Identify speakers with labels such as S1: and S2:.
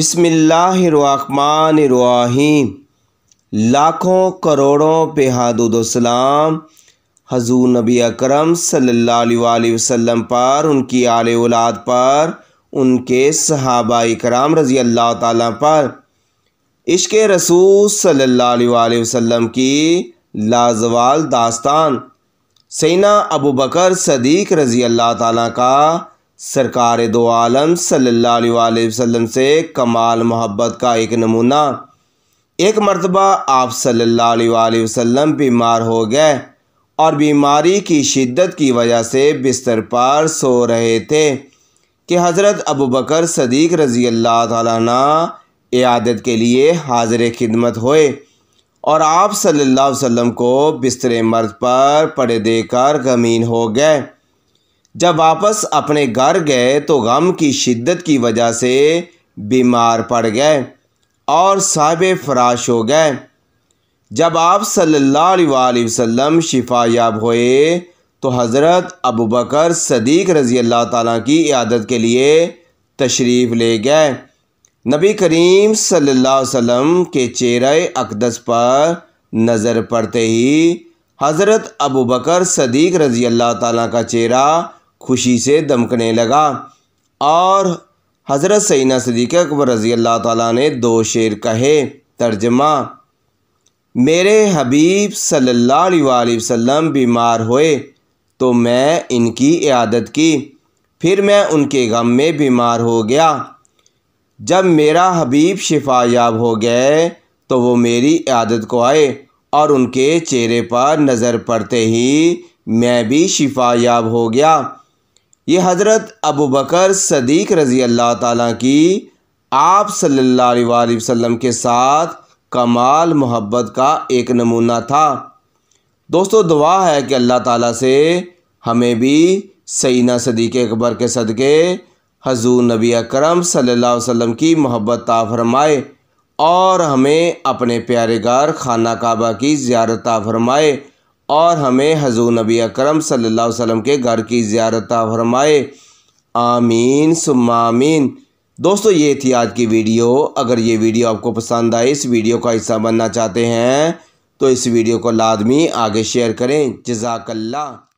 S1: बसमिल्लाम लाखों करोड़ों पे हादुदोसलाम हजूर नबी अकरम सल्लल्लाहु अलैहि वसल्लम पर उनकी आल औलाद पर उनके सहाबा कराम रज़ी अल्लाह ताला पर इश्क रसूल सल्लल्लाहु अलैहि वसल्लम की लाजवाल दास्तान सैना अबू बकर सदीक रज़ी अल्लाह ताला का सरकार दो आलम सल्ला वसम से कमाल मोहब्बत का एक नमूना एक मरतबा आप सल्ला वसम बीमार हो गए और बीमारी की शिद्दत की वजह से बिस्तर पर सो रहे थे कि हज़रत अबू बकर सदीक रज़ी अल्लाह तदत के लिए हाजिर खिदमत होए और आप सल्ला वसम को बिस्तर मर्द पर पड़े देकर गमीन हो गए जब वापस अपने घर गए तो गम की शिद्दत की वजह से बीमार पड़ गए और साहब फराश हो गए जब आप सल्ला वसम शिफा याब हुए तो हज़रत अबू बकर सदीक रज़ी अल्लाह ताली की इयादत के लिए तशरीफ़ ले गए नबी करीम सल्ला वसम के चेहरे अकदस पर नज़र पड़ते ही हज़रत अबू बकर सदीक रज़ी अल्लाह ताली का चेहरा खुशी से दमकने लगा और हज़रत सैना सदीक अकबर रज़ी अल्लाह ताला ने दो शेर कहे तर्जमा मेरे हबीब सल्ला वसम बीमार हुए तो मैं इनकी इयादत की फिर मैं उनके गम में बीमार हो गया जब मेरा हबीब शिफा याब हो गए तो वो मेरी आदत को आए और उनके चेहरे पर नज़र पड़ते ही मैं भी शिफा याब हो गया ये हज़रत अबू बकर सदीक रज़ी अल्लाह ताला की आप सल्ला वसम के साथ कमाल मोहब्बत का एक नमूना था दोस्तों दुआ है कि अल्लाह ताला से हमें भी सईना सदीक अकबर के सदक़े हजूर नबी अकरम सल्लल्लाहु अलैहि वसल्लम की मोहब्बत ता फरमाए और हमें अपने प्यारे गार खाना काबा की ज्यारत ता फरमाए और हमें हजू नबी अक्रम सम के घर की ज्यारत फरमाए आमीन सुमामीन दोस्तों ये थी आज की वीडियो अगर ये वीडियो आपको पसंद आए इस वीडियो का हिस्सा बनना चाहते हैं तो इस वीडियो को लादमी आगे शेयर करें जजाकल्ला